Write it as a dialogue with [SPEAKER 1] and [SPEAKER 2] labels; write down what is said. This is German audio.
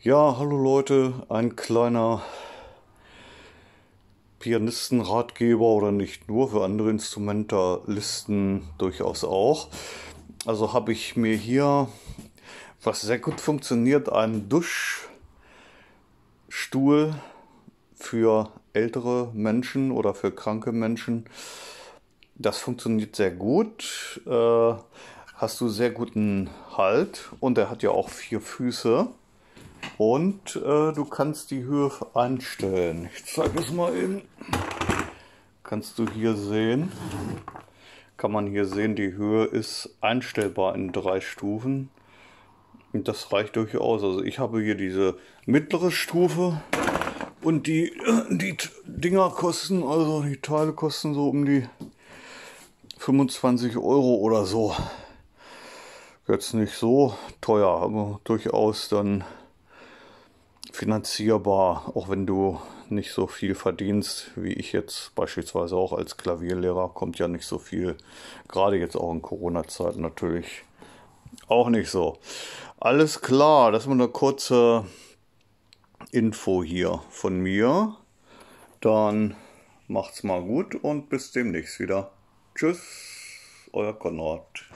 [SPEAKER 1] Ja, hallo Leute, ein kleiner Pianistenratgeber oder nicht nur für andere Instrumentalisten durchaus auch. Also habe ich mir hier, was sehr gut funktioniert, einen Duschstuhl für ältere Menschen oder für kranke Menschen. Das funktioniert sehr gut. Äh, hast du sehr guten Halt und er hat ja auch vier Füße. Und äh, du kannst die Höhe einstellen. Ich zeige es mal eben. Kannst du hier sehen. Kann man hier sehen, die Höhe ist einstellbar in drei Stufen. Und das reicht durchaus. Also ich habe hier diese mittlere Stufe. Und die, äh, die Dinger kosten, also die Teile kosten so um die 25 Euro oder so. Jetzt nicht so teuer, aber durchaus dann finanzierbar, auch wenn du nicht so viel verdienst, wie ich jetzt beispielsweise auch als Klavierlehrer, kommt ja nicht so viel, gerade jetzt auch in Corona-Zeiten natürlich auch nicht so. Alles klar, das ist eine kurze Info hier von mir. Dann macht's mal gut und bis demnächst wieder. Tschüss, euer Konrad.